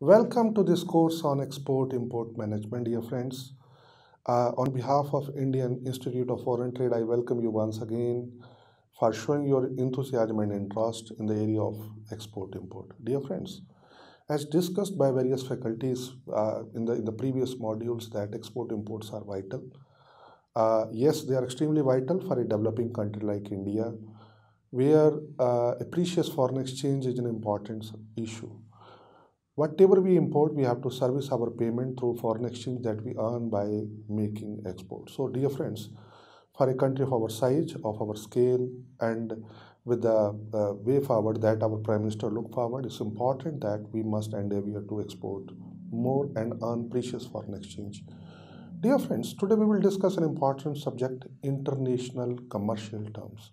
Welcome to this course on Export-Import Management, dear friends. Uh, on behalf of Indian Institute of Foreign Trade, I welcome you once again for showing your enthusiasm and interest in the area of export-import. Dear friends, as discussed by various faculties uh, in, the, in the previous modules that export-imports are vital. Uh, yes, they are extremely vital for a developing country like India, where uh, a precious foreign exchange is an important issue whatever we import we have to service our payment through foreign exchange that we earn by making export so dear friends for a country of our size of our scale and with the uh, way forward that our prime minister look forward it's important that we must endeavor to export more and earn precious foreign exchange dear friends today we will discuss an important subject international commercial terms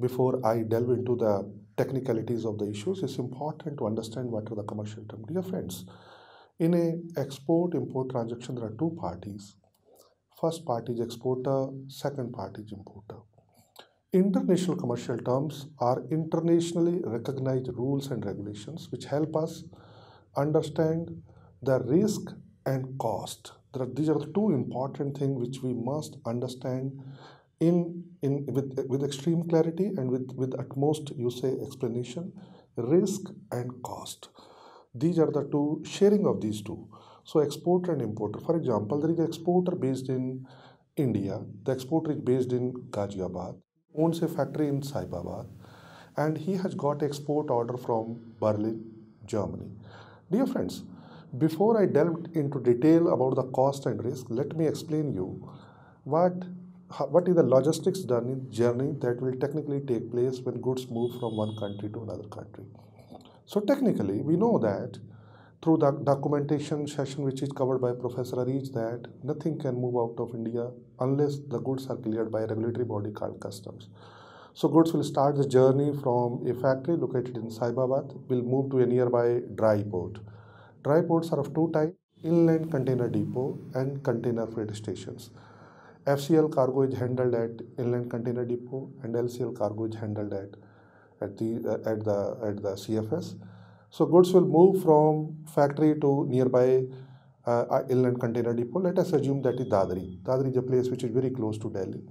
before I delve into the technicalities of the issues, it's important to understand what are the commercial terms. Dear friends, in a export-import transaction, there are two parties. First party is exporter, second party is importer. International commercial terms are internationally recognized rules and regulations which help us understand the risk and cost. Are, these are the two important things which we must understand in, in with, with extreme clarity and with, with utmost, you say, explanation, risk and cost. These are the two sharing of these two. So exporter and importer. For example, there is an exporter based in India. The exporter is based in Ghaziabad, owns a factory in Saibabad, and he has got export order from Berlin, Germany. Dear friends, before I delve into detail about the cost and risk, let me explain you what what is the logistics journey, journey that will technically take place when goods move from one country to another country. So technically, we know that through the documentation session which is covered by Professor Ariz that nothing can move out of India unless the goods are cleared by a regulatory body called customs. So goods will start the journey from a factory located in Saibabad, will move to a nearby dry port. Dry ports are of two types, inland container depot and container freight stations. FCL cargo is handled at Inland Container Depot and LCL cargo is handled at at the uh, at the at the CFS. So goods will move from factory to nearby uh, uh, inland container depot. Let us assume that is Dadri. Dadri is a place which is very close to Delhi.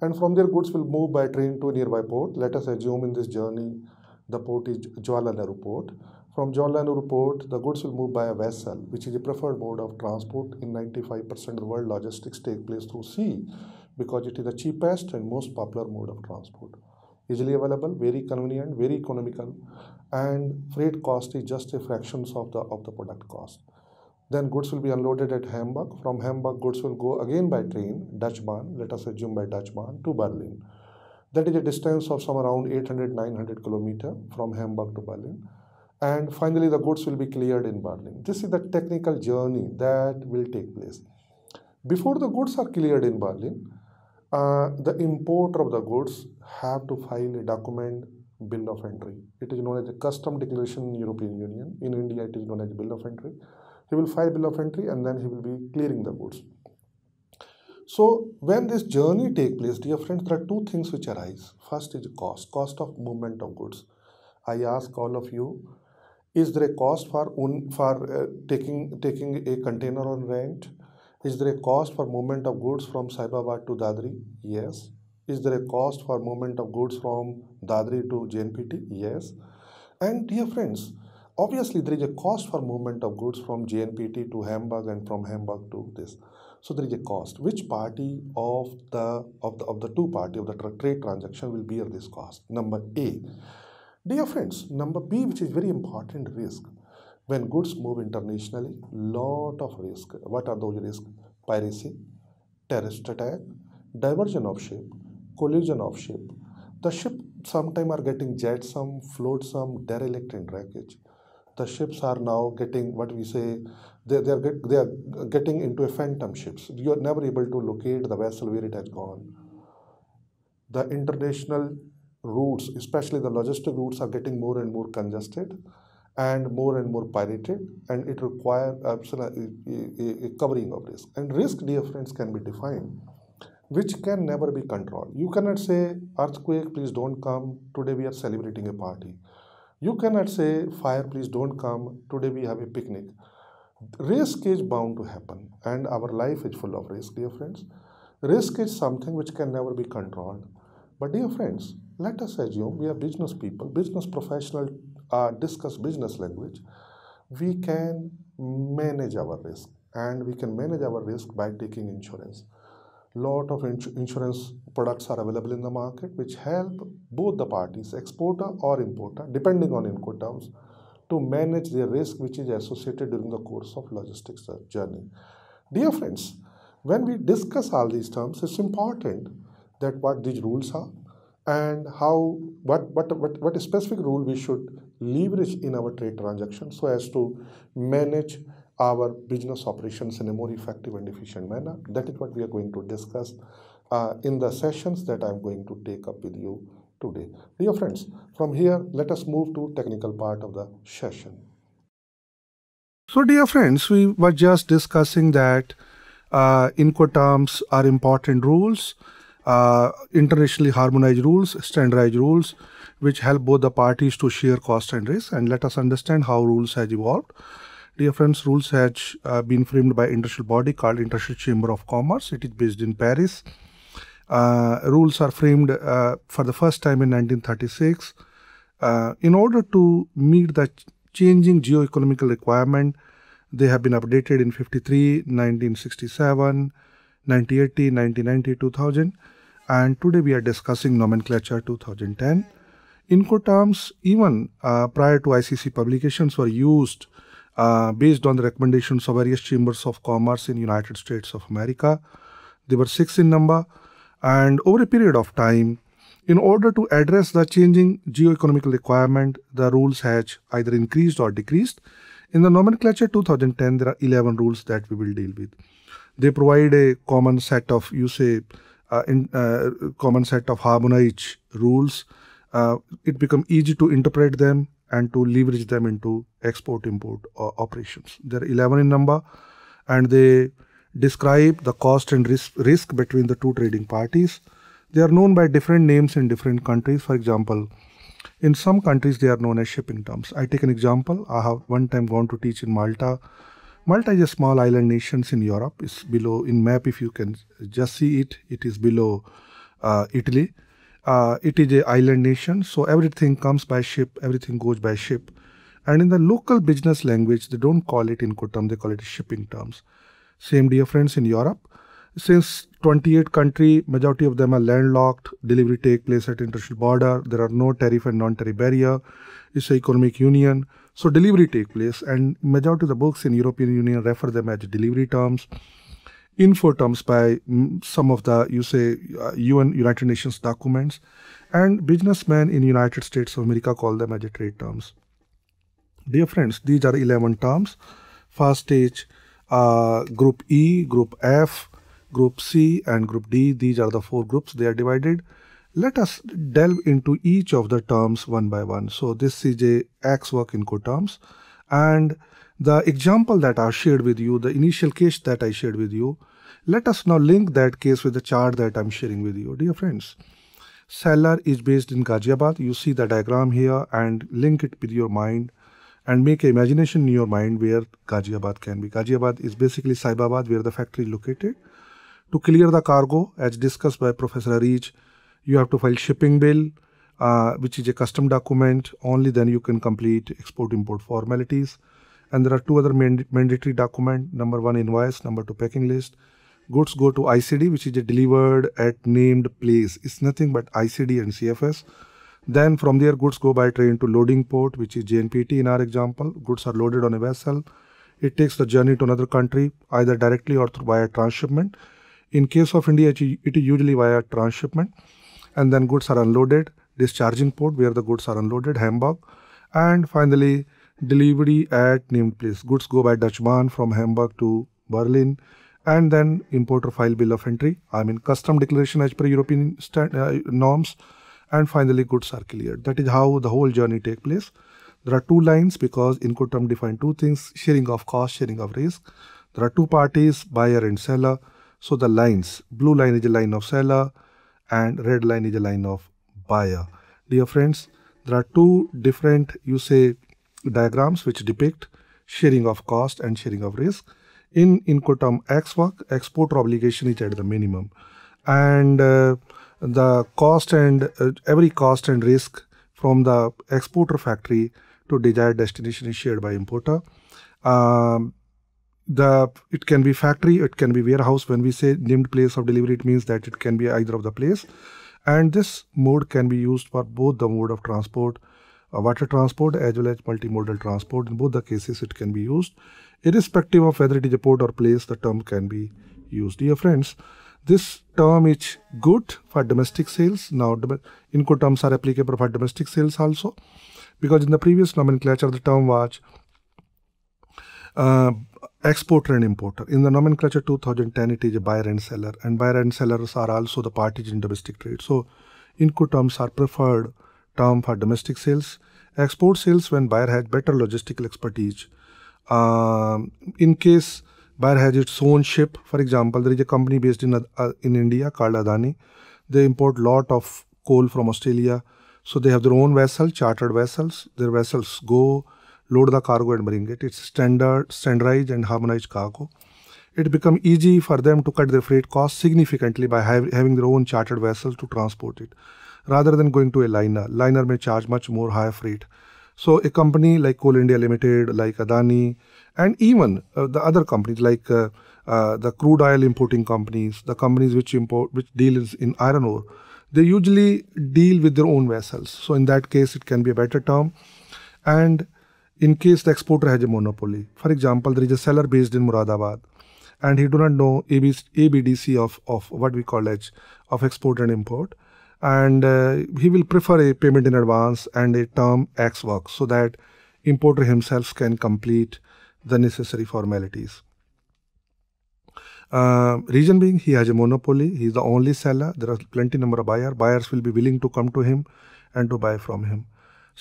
And from there goods will move by train to nearby port. Let us assume in this journey the port is Jawaharlal Nehru port. From John Lannoy report, the goods will move by a vessel, which is the preferred mode of transport. In 95% of the world, logistics take place through sea because it is the cheapest and most popular mode of transport. Easily available, very convenient, very economical, and freight cost is just a fraction of the, of the product cost. Then goods will be unloaded at Hamburg. From Hamburg, goods will go again by train, Dutch Bahn, let us assume by Dutch Bahn, to Berlin. That is a distance of some around 800-900 kilometer from Hamburg to Berlin and finally the goods will be cleared in Berlin. This is the technical journey that will take place. Before the goods are cleared in Berlin, uh, the importer of the goods have to file a document bill of entry. It is known as a custom declaration in European Union. In India, it is known as a bill of entry. He will file bill of entry and then he will be clearing the goods. So when this journey take place, dear friends, there are two things which arise. First is cost, cost of movement of goods. I ask all of you is there a cost for un, for uh, taking taking a container on rent? Is there a cost for movement of goods from Saibabad to Dadri? Yes. Is there a cost for movement of goods from Dadri to JNPT? Yes. And dear friends, obviously there is a cost for movement of goods from JNPT to Hamburg and from Hamburg to this. So there is a cost. Which party of the of the of the two party of the trade transaction will bear this cost? Number A. Dear friends, number B which is very important risk. When goods move internationally, lot of risk. What are those risks? Piracy, terrorist attack, diversion of ship, collision of ship. The ship sometime are getting jet some, float some, derelict in wreckage. The ships are now getting what we say, they, they, are, get, they are getting into a phantom ships. You are never able to locate the vessel where it has gone. The international routes, especially the logistic routes, are getting more and more congested and more and more pirated, and it requires uh, a, uh, uh, covering of risk. And risk, dear friends, can be defined, which can never be controlled. You cannot say, earthquake, please don't come, today we are celebrating a party. You cannot say, fire, please don't come, today we have a picnic. Risk is bound to happen, and our life is full of risk, dear friends. Risk is something which can never be controlled. But, dear friends, let us assume we are business people, business professional uh, discuss business language. We can manage our risk and we can manage our risk by taking insurance. Lot of ins insurance products are available in the market which help both the parties, exporter or importer, depending on terms, to manage the risk which is associated during the course of logistics journey. Dear friends, when we discuss all these terms, it's important that what these rules are, and how what, what what what specific rule we should leverage in our trade transactions so as to manage our business operations in a more effective and efficient manner that is what we are going to discuss uh, in the sessions that i'm going to take up with you today dear friends from here let us move to technical part of the session so dear friends we were just discussing that uh, incoterms are important rules uh, internationally harmonized rules, standardized rules, which help both the parties to share cost and risk. And let us understand how rules has evolved. Dear friends, rules has uh, been framed by industrial body called International Chamber of Commerce. It is based in Paris. Uh, rules are framed uh, for the first time in 1936 uh, in order to meet the changing geo-economical requirement. They have been updated in 53, 1967, 1980, 1990, 2000 and today we are discussing nomenclature 2010. terms, even uh, prior to ICC publications, were used uh, based on the recommendations of various chambers of commerce in United States of America. They were six in number, and over a period of time, in order to address the changing geoeconomical requirement, the rules had either increased or decreased. In the nomenclature 2010, there are 11 rules that we will deal with. They provide a common set of, you say, uh, in, uh, common set of harmonized rules. Uh, it become easy to interpret them and to leverage them into export-import operations. There are 11 in number and they describe the cost and risk, risk between the two trading parties. They are known by different names in different countries. For example, in some countries they are known as shipping terms. I take an example. I have one time gone to teach in Malta Malta is a small island nation in Europe. It's below in map if you can just see it. It is below uh, Italy. Uh, it is a island nation, so everything comes by ship. Everything goes by ship. And in the local business language, they don't call it in Incoterm. They call it shipping terms. Same dear friends in Europe. Since 28 country, majority of them are landlocked. Delivery take place at international border. There are no tariff and non-tariff barrier. It's an economic union. So delivery take place and majority of the books in European Union refer them as delivery terms. Info terms by mm, some of the you say UN uh, United Nations documents and businessmen in United States of America call them as trade terms. Dear friends, these are 11 terms. First stage, uh, group E, group F, group C and group D. These are the four groups. They are divided. Let us delve into each of the terms one by one. So this is a x work in terms, and the example that I shared with you, the initial case that I shared with you, let us now link that case with the chart that I'm sharing with you. Dear friends, seller is based in Ghaziabad. You see the diagram here and link it with your mind and make an imagination in your mind where Ghaziabad can be. Ghaziabad is basically Saibabad where the factory is located. To clear the cargo, as discussed by Professor Arij, you have to file shipping bill, uh, which is a custom document. Only then you can complete export import formalities. And there are two other mand mandatory document. Number one invoice, number two packing list. Goods go to ICD, which is delivered at named place. It's nothing but ICD and CFS. Then from there, goods go by train to loading port, which is JNPT in our example. Goods are loaded on a vessel. It takes the journey to another country, either directly or through via transshipment. In case of India, it is usually via transshipment and then goods are unloaded discharging port where the goods are unloaded hamburg and finally delivery at named place goods go by dutch bahn from hamburg to berlin and then importer file bill of entry i mean custom declaration as per european stand, uh, norms and finally goods are cleared that is how the whole journey take place there are two lines because incoterm define two things sharing of cost sharing of risk there are two parties buyer and seller so the lines blue line is the line of seller and red line is a line of buyer. Dear friends, there are two different, you say, diagrams which depict sharing of cost and sharing of risk. In Incoterm X work, exporter obligation is at the minimum. And uh, the cost and uh, every cost and risk from the exporter factory to desired destination is shared by importer. Um, the it can be factory it can be warehouse when we say named place of delivery it means that it can be either of the place and this mode can be used for both the mode of transport uh, water transport as well as multimodal transport in both the cases it can be used irrespective of whether it is a port or place the term can be used dear friends this term is good for domestic sales now terms, are applicable for domestic sales also because in the previous nomenclature the term was uh, exporter and importer. In the nomenclature 2010, it is a buyer and seller, and buyer and sellers are also the parties in domestic trade. So, terms are preferred term for domestic sales. Export sales when buyer has better logistical expertise. Um, in case buyer has its own ship, for example, there is a company based in uh, in India called Adani. They import lot of coal from Australia, so they have their own vessel, chartered vessels. Their vessels go load the cargo and bring it. It's standard, standardized and harmonized cargo. It become easy for them to cut their freight costs significantly by having their own chartered vessel to transport it, rather than going to a liner. Liner may charge much more higher freight. So a company like Coal India Limited, like Adani, and even uh, the other companies like uh, uh, the crude oil importing companies, the companies which import, which deals in iron ore, they usually deal with their own vessels. So in that case, it can be a better term. And in case the exporter has a monopoly. For example, there is a seller based in Muradabad and he do not know ABDC of, of what we call as of export and import. And uh, he will prefer a payment in advance and a term X work so that importer himself can complete the necessary formalities. Uh, reason being, he has a monopoly. He is the only seller. There are plenty number of buyers. Buyers will be willing to come to him and to buy from him.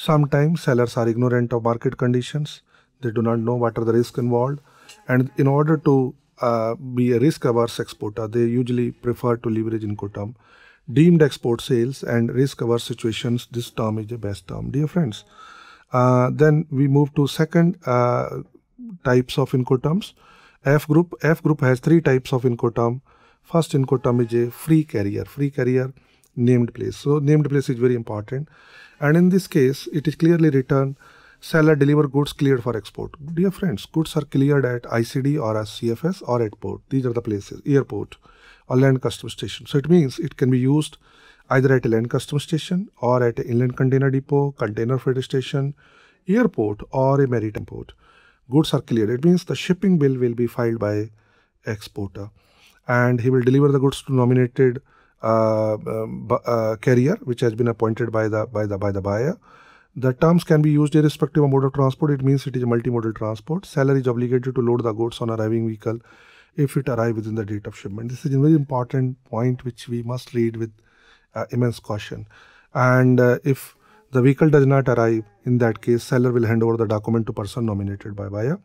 Sometimes sellers are ignorant of market conditions. They do not know what are the risks involved. And in order to uh, be a risk averse exporter, they usually prefer to leverage Incoterm. Deemed export sales and risk averse situations, this term is the best term, dear friends. Uh, then we move to second uh, types of Incoterms. F group F group has three types of Incoterm. First Incoterm is a free carrier. Free carrier named place. So named place is very important. And in this case, it is clearly written seller deliver goods cleared for export. Dear friends, goods are cleared at ICD or as CFS or at port. These are the places, airport or land custom station. So it means it can be used either at a land custom station or at an inland container depot, container freight station, airport or a maritime port. Goods are cleared. It means the shipping bill will be filed by exporter and he will deliver the goods to nominated uh, um, uh, carrier which has been appointed by the by the by the buyer the terms can be used irrespective of mode of transport it means it is a multimodal transport seller is obligated to load the goods on arriving vehicle if it arrive within the date of shipment this is a very important point which we must read with uh, immense caution and uh, if the vehicle does not arrive in that case seller will hand over the document to person nominated by buyer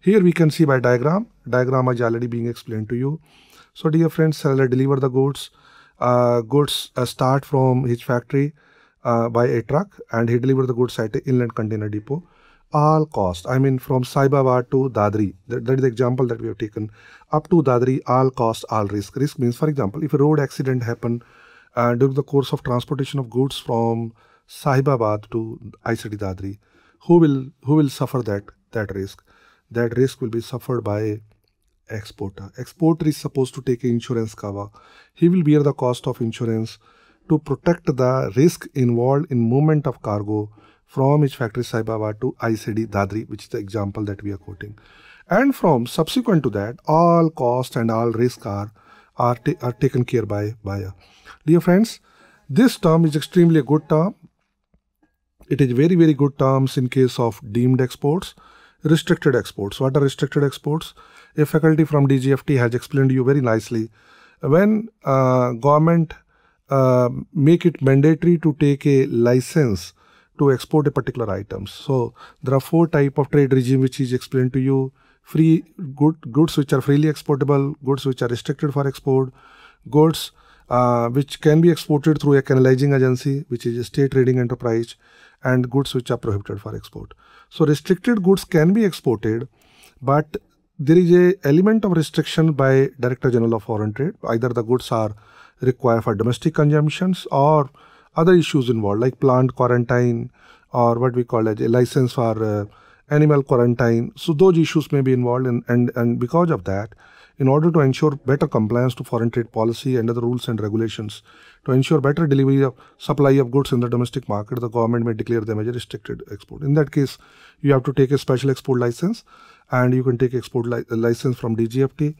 here we can see by diagram diagram is already being explained to you so dear friends seller deliver the goods uh, goods uh, start from his factory uh, by a truck and he delivered the goods at the inland container depot all cost i mean from sai to dadri that, that is the example that we have taken up to dadri all cost all risk risk means for example if a road accident happen uh, during the course of transportation of goods from sahibabad to icd dadri who will who will suffer that that risk that risk will be suffered by exporter. Uh, exporter is supposed to take insurance cover. He will bear the cost of insurance to protect the risk involved in movement of cargo from his factory Saibaba to ICD Dadri, which is the example that we are quoting. And from subsequent to that, all cost and all risk are, are, ta are taken care by buyer. Dear friends, this term is extremely a good term. It is very, very good terms in case of deemed exports restricted exports. What are restricted exports? A faculty from DGFT has explained to you very nicely. When uh, government uh, make it mandatory to take a license to export a particular items. So there are four type of trade regime which is explained to you. Free good, goods which are freely exportable, goods which are restricted for export, goods uh, which can be exported through a canalizing agency, which is a state trading enterprise, and goods which are prohibited for export. So restricted goods can be exported, but there is a element of restriction by Director General of Foreign Trade. Either the goods are required for domestic consumptions or other issues involved like plant quarantine or what we call as a license for uh, animal quarantine. So those issues may be involved in, and, and because of that, in order to ensure better compliance to foreign trade policy and other rules and regulations, to ensure better delivery of supply of goods in the domestic market, the government may declare them as a restricted export. In that case, you have to take a special export license and you can take export li license from DGFT.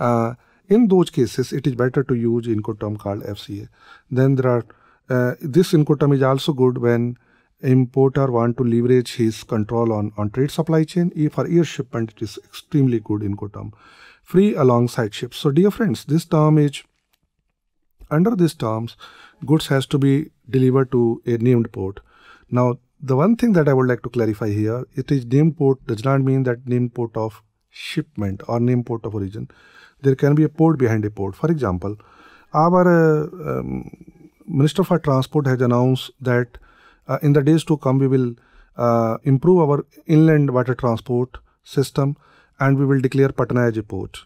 Uh, in those cases, it is better to use Incoterm called FCA. Then there are, uh, this Incoterm is also good when importer want to leverage his control on, on trade supply chain. If for air shipment, it is extremely good Incoterm. Free alongside ships. So dear friends, this term is under these terms, goods has to be delivered to a named port. Now, the one thing that I would like to clarify here, it is named port does not mean that named port of shipment or named port of origin. There can be a port behind a port. For example, our uh, um, Minister for Transport has announced that uh, in the days to come, we will uh, improve our inland water transport system and we will declare Patna as a port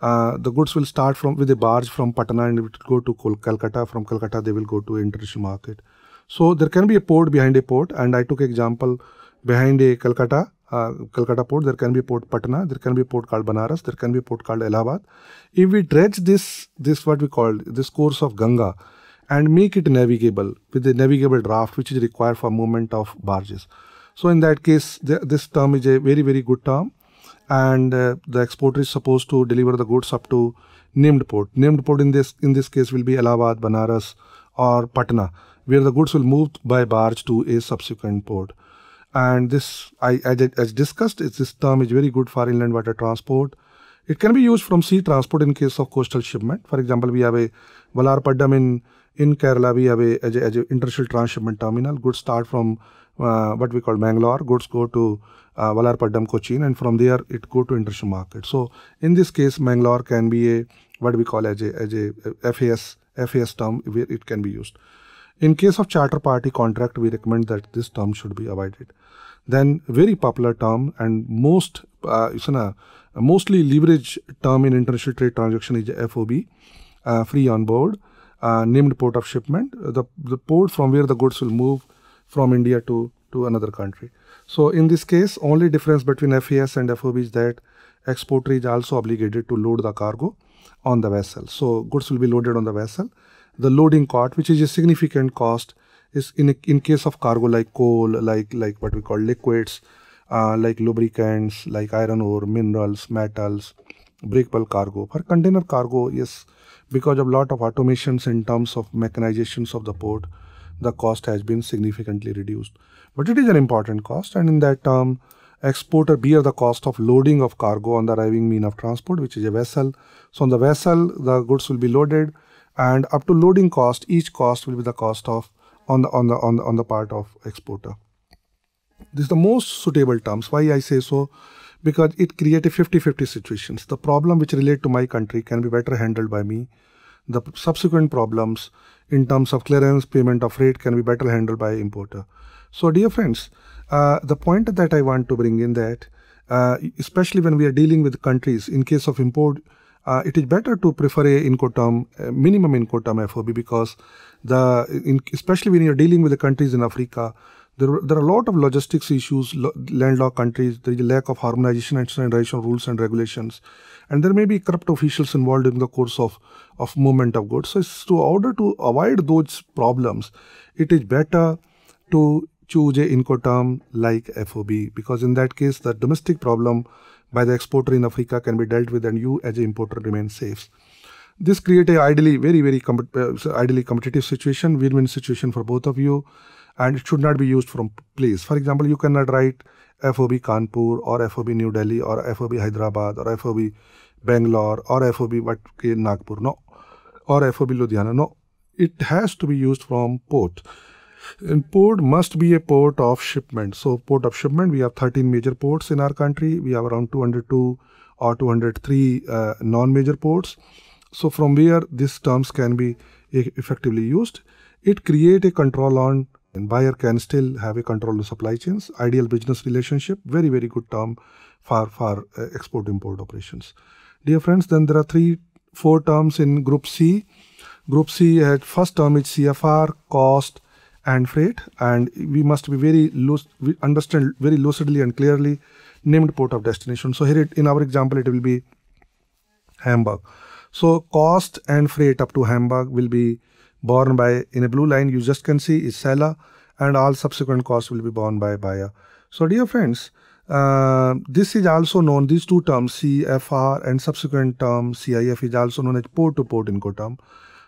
uh, the goods will start from with a barge from Patna and it will go to Kol- Calcutta. From Calcutta, they will go to international market. So there can be a port behind a port, and I took example behind a Calcutta. Uh, Calcutta port, there can be a port Patna, there can be a port called Banaras, there can be a port called Allahabad. If we dredge this, this what we call this course of Ganga, and make it navigable with a navigable draft, which is required for movement of barges. So in that case, this term is a very very good term, and uh, the exporter is supposed to deliver the goods up to named port. Named port in this in this case will be Allahabad, Banaras, or Patna, where the goods will move by barge to a subsequent port. And this, I, as, discussed, this term is very good for inland water transport. It can be used from sea transport in case of coastal shipment. For example, we have a Valarpaddam in in Kerala. We have a, a, a intershell transshipment terminal. Goods start from uh, what we call Mangalore, goods go to uh, Valarpaddam, Cochin, and from there it go to international market. So in this case, Mangalore can be a what we call as a, as a FAS FAS term where it can be used. In case of charter party contract, we recommend that this term should be avoided. Then very popular term and most uh, know, mostly leverage term in international trade transaction is FOB, uh, free on board, uh, named port of shipment, the, the port from where the goods will move from India to, to another country. So in this case, only difference between FES and FOB is that exporter is also obligated to load the cargo on the vessel. So goods will be loaded on the vessel. The loading cart, which is a significant cost, is in, a, in case of cargo like coal, like, like what we call liquids, uh, like lubricants, like iron ore, minerals, metals, break bulk cargo. For container cargo, yes, because of lot of automations in terms of mechanizations of the port, the cost has been significantly reduced. But it is an important cost and in that term, um, exporter bear the cost of loading of cargo on the arriving mean of transport which is a vessel. So on the vessel the goods will be loaded and up to loading cost each cost will be the cost of on the on the on the, on the part of exporter. This is the most suitable terms. Why I say so? Because it creates a 50-50 situations. The problem which relate to my country can be better handled by me the subsequent problems in terms of clearance payment of freight can be better handled by importer. So dear friends, uh, the point that I want to bring in that, uh, especially when we are dealing with countries, in case of import, uh, it is better to prefer a incoterm, a minimum incoterm FOB because the, in, especially when you're dealing with the countries in Africa, there, there are a lot of logistics issues, lo landlocked countries, there is a lack of harmonization and standardization rules and regulations and there may be corrupt officials involved in the course of, of movement of goods. So, to order to avoid those problems, it is better to choose a incoterm like FOB because in that case, the domestic problem by the exporter in Africa can be dealt with, and you as an importer remain safe. This create a ideally very very com- uh, ideally competitive situation, win-win situation for both of you, and it should not be used from place. For example, you cannot write FOB Kanpur or FOB New Delhi or FOB Hyderabad or FOB Bangalore or FOB what Nagpur no or FOB Ludhiana no it has to be used from port and port must be a port of shipment so port of shipment we have 13 major ports in our country we have around 202 or 203 uh, non-major ports so from where these terms can be effectively used it create a control on and buyer can still have a control of supply chains ideal business relationship very very good term for for uh, export import operations dear friends then there are three four terms in group c group c at uh, first term is cfr cost and freight and we must be very loose we understand very lucidly and clearly named port of destination so here it, in our example it will be hamburg so cost and freight up to hamburg will be borne by, in a blue line you just can see is seller, and all subsequent costs will be borne by buyer. So dear friends, uh, this is also known, these two terms CFR and subsequent term CIF is also known as port to port term.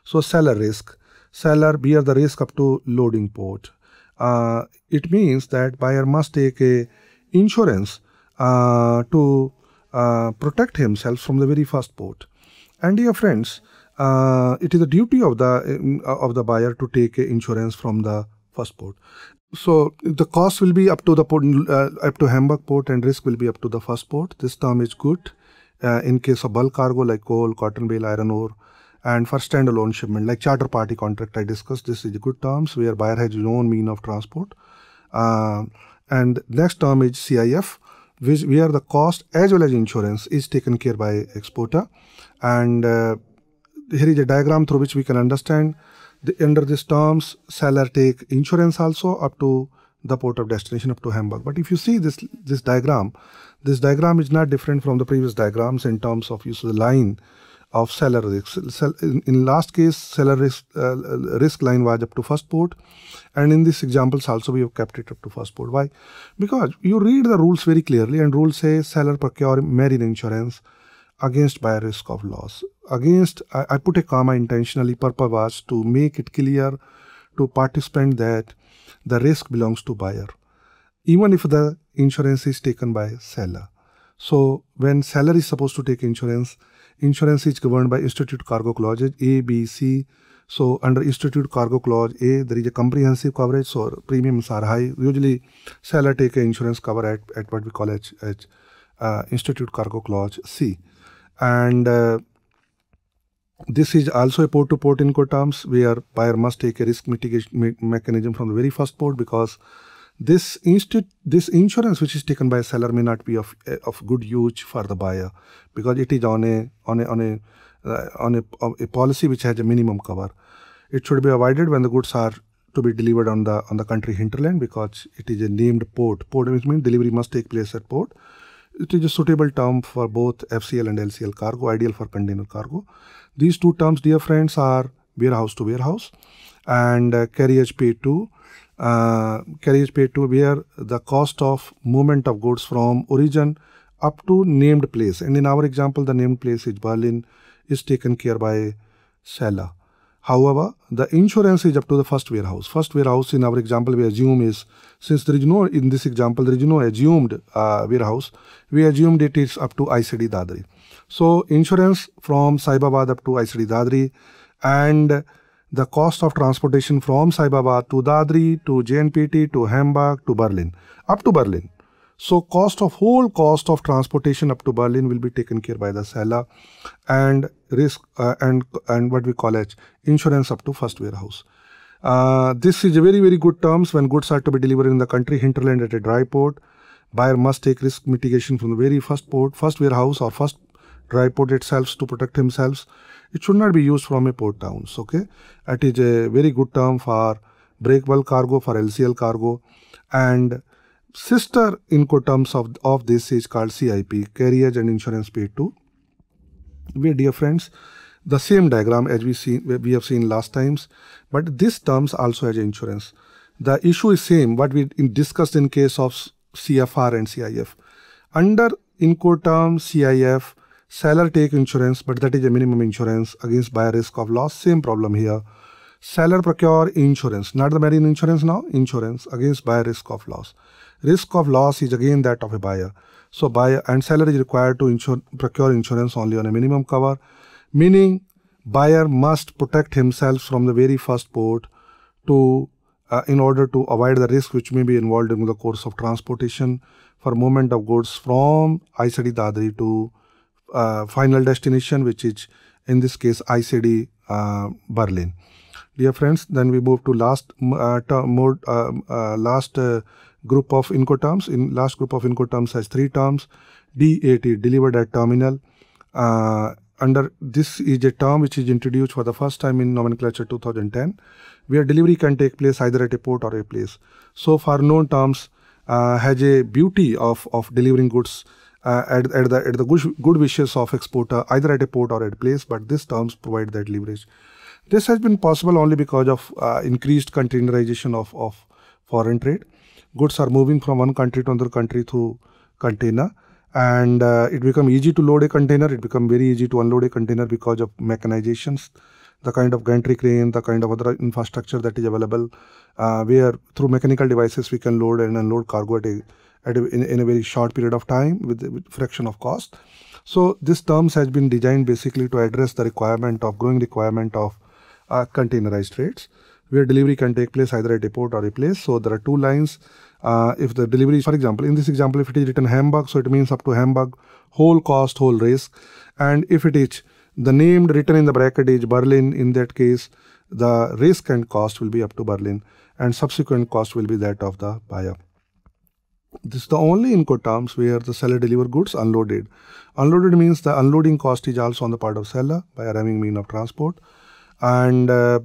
So seller risk, seller bear the risk up to loading port. Uh, it means that buyer must take a insurance uh, to uh, protect himself from the very first port. And dear friends, uh, it is the duty of the um, uh, of the buyer to take insurance from the first port. So the cost will be up to the port, uh, up to Hamburg port, and risk will be up to the first port. This term is good uh, in case of bulk cargo like coal, cotton bale, iron ore, and for standalone shipment like charter party contract. I discussed this is good terms where buyer has own mean of transport. Uh, and next term is CIF, which where the cost as well as insurance is taken care by exporter, and uh, here is a diagram through which we can understand the, under these terms seller take insurance also up to the port of destination up to Hamburg. But if you see this this diagram, this diagram is not different from the previous diagrams in terms of use of the line of seller risk. In, last case, seller risk, uh, risk line was up to first port. And in these examples also, we have kept it up to first port. Why? Because you read the rules very clearly and rules say seller procure marine insurance against by risk of loss. Against, I, I put a comma intentionally purpose to make it clear to participant that the risk belongs to buyer, even if the insurance is taken by seller. So when seller is supposed to take insurance, insurance is governed by institute cargo clauses A, B, C. So under institute cargo clause A, there is a comprehensive coverage, so premiums are high. Usually seller take insurance cover at, at what we call H, H uh, institute cargo clause C. And uh, this is also a port-to-port -port terms where buyer must take a risk mitigation me mechanism from the very first port because this this insurance which is taken by a seller may not be of eh, of good use for the buyer because it is on a on a on a uh, on a, a policy which has a minimum cover. It should be avoided when the goods are to be delivered on the on the country hinterland because it is a named port. Port means delivery must take place at port it is a suitable term for both FCL and LCL cargo, ideal for container cargo. These two terms, dear friends, are warehouse to warehouse and uh, carriage pay to uh, carriage pay to where the cost of movement of goods from origin up to named place. And in our example, the named place is Berlin is taken care by seller. However, the insurance is up to the first warehouse. First warehouse in our example we assume is, since there is no, in this example there is no assumed uh, warehouse, we assumed it is up to ICD Dadri. So insurance from Saibabad up to ICD Dadri and the cost of transportation from Saibabad to Dadri to JNPT to Hamburg to Berlin, up to Berlin. So cost of whole cost of transportation up to Berlin will be taken care by the seller and risk uh, and and what we call as insurance up to first warehouse. Uh, this is very very good terms when goods are to be delivered in the country hinterland at a dry port. Buyer must take risk mitigation from the very first port, first warehouse or first dry port itself to protect himself. It should not be used from a port towns. Okay, That is a very good term for break bulk cargo for LCL cargo and sister terms of, of this is called CIP, Carriage and Insurance Paid to. We dear friends, the same diagram as we seen we have seen last times, but this terms also has insurance. The issue is same what we discussed in case of CFR and CIF. Under terms CIF, seller take insurance, but that is a minimum insurance against buyer risk of loss. Same problem here seller procure insurance not the marine insurance now insurance against buyer risk of loss Risk of loss is again that of a buyer. So buyer and seller is required to insure, procure insurance only on a minimum cover, meaning buyer must protect himself from the very first port to uh, in order to avoid the risk which may be involved in the course of transportation for movement of goods from ICD Dadri to uh, final destination, which is in this case ICD uh, Berlin. Dear friends, then we move to last uh, more, uh, uh, last uh, group of incoterms. In last group of incoterms has three terms. DAT delivered at terminal. Uh, under this is a term which is introduced for the first time in nomenclature 2010, where delivery can take place either at a port or a place. So far known terms uh, has a beauty of, of delivering goods uh, at, at the, at the good, good wishes of exporter either at a port or at place, but these terms provide that leverage. This has been possible only because of uh, increased containerization of, of foreign trade goods are moving from one country to another country through container and uh, it become easy to load a container it become very easy to unload a container because of mechanizations the kind of gantry crane the kind of other infrastructure that is available uh, where through mechanical devices we can load and unload cargo at a, at a, in, in, a very short period of time with, with fraction of cost so this terms has been designed basically to address the requirement of growing requirement of uh, containerized rates where delivery can take place either at a port or a place. So there are two lines. Uh, if the delivery, for example, in this example, if it is written Hamburg, so it means up to Hamburg, whole cost, whole risk. And if it is the named written in the bracket is Berlin, in that case, the risk and cost will be up to Berlin and subsequent cost will be that of the buyer. This is the only terms where the seller deliver goods unloaded. Unloaded means the unloading cost is also on the part of seller by arriving mean of transport. And uh,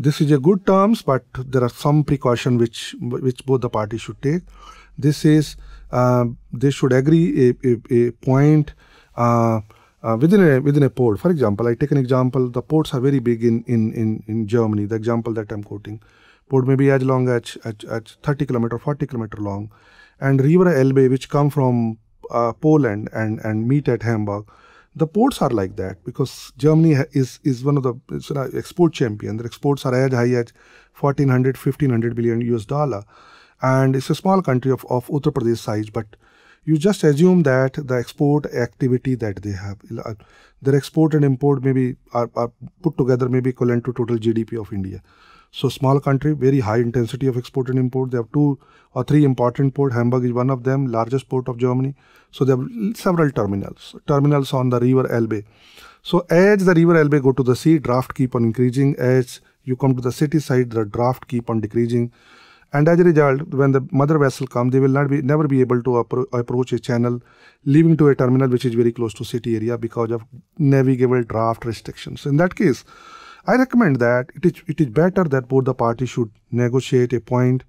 this is a good terms, but there are some precaution which which both the parties should take. This is uh, they should agree a, a, a point uh, uh, within a within a port. For example, I take an example. The ports are very big in in in, in Germany. The example that I'm quoting, port may be as long as, as, as 30 kilometer, 40 kilometer long, and River Elbe, which come from uh, Poland and and meet at Hamburg the ports are like that because Germany is is one of the export champion. Their exports are as high as 1400, 1500 billion US dollar, and it's a small country of, of Uttar Pradesh size. But you just assume that the export activity that they have, uh, their export and import maybe are, are put together maybe equivalent to total GDP of India. So small country, very high intensity of export and import. They have two or three important port. Hamburg is one of them, largest port of Germany. So they have several terminals, terminals on the river Elbe. So as the river Elbe go to the sea, draft keep on increasing. As you come to the city side, the draft keep on decreasing. And as a result, when the mother vessel come, they will not be never be able to appro approach a channel, leaving to a terminal which is very close to city area because of navigable draft restrictions. In that case, I recommend that it is, it is better that both the parties should negotiate a point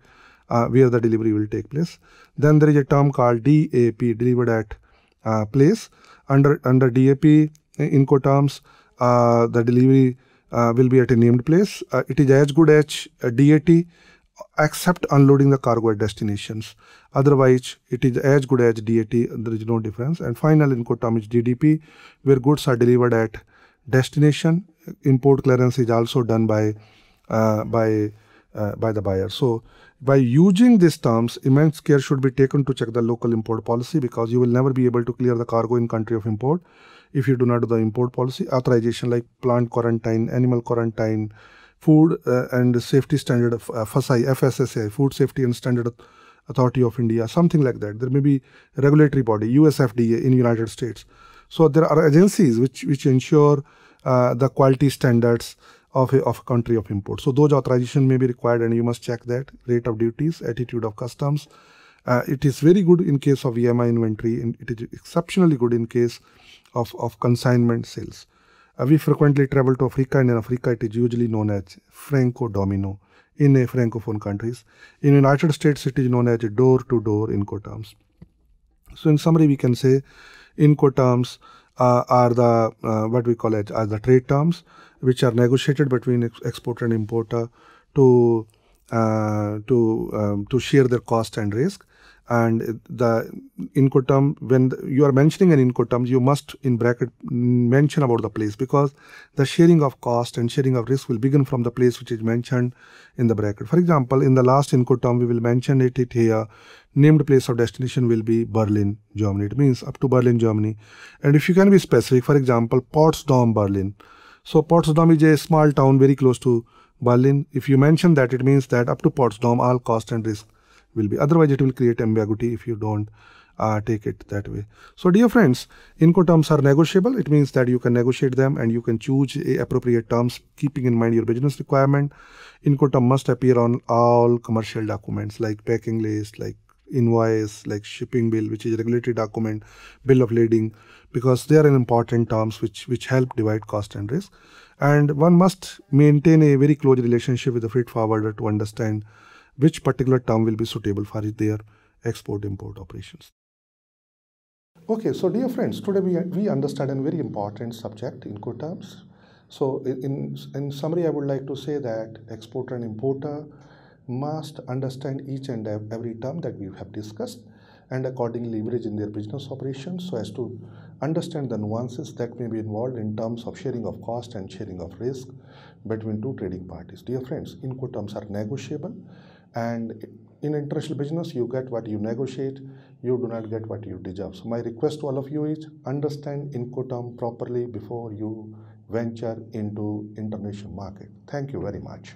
uh, where the delivery will take place. Then there is a term called DAP, delivered at uh, place. Under, under DAP Incoterms, uh, the delivery uh, will be at a named place. Uh, it is as good as uh, DAT, except unloading the cargo at destinations. Otherwise, it is as good as DAT, there is no difference. And final Incoterm is DDP, where goods are delivered at destination import clearance is also done by uh, by uh, by the buyer so by using these terms immense care should be taken to check the local import policy because you will never be able to clear the cargo in country of import if you do not do the import policy authorization like plant quarantine animal quarantine food uh, and safety standard of uh, FSI, FSSI food safety and standard authority of India something like that there may be regulatory body USFDA in United States so there are agencies which which ensure uh, the quality standards of a, of a country of import. So those authorization may be required, and you must check that rate of duties, attitude of customs. Uh, it is very good in case of EMI inventory, and it is exceptionally good in case of of consignment sales. Uh, we frequently travel to Africa, and in Africa it is usually known as Franco Domino in a francophone countries. In United States, it is known as door-to-door in -door terms. So in summary, we can say Inco uh, are the uh, what we call it are the trade terms which are negotiated between ex exporter and importer to uh, to um, to share their cost and risk and the incoterm when you are mentioning an incoterm you must in bracket mention about the place because the sharing of cost and sharing of risk will begin from the place which is mentioned in the bracket for example in the last incoterm we will mention it, it here named place of destination will be berlin germany it means up to berlin germany and if you can be specific for example potsdam berlin so potsdam is a small town very close to berlin if you mention that it means that up to potsdam all cost and risk will be otherwise it will create ambiguity if you don't uh, take it that way so dear friends terms are negotiable it means that you can negotiate them and you can choose eh, appropriate terms keeping in mind your business requirement incoterm must appear on all commercial documents like packing list like invoice like shipping bill which is regulatory document bill of lading because they are an important terms which which help divide cost and risk and one must maintain a very close relationship with the freight forwarder to understand which particular term will be suitable for their export import operations. Okay, so dear friends, today we, we understand a very important subject, in terms. So in, in summary, I would like to say that exporter and importer must understand each and every term that we have discussed and accordingly leverage in their business operations so as to understand the nuances that may be involved in terms of sharing of cost and sharing of risk between two trading parties. Dear friends, terms are negotiable and in international business, you get what you negotiate, you do not get what you deserve. So, my request to all of you is understand Incoterm properly before you venture into international market. Thank you very much.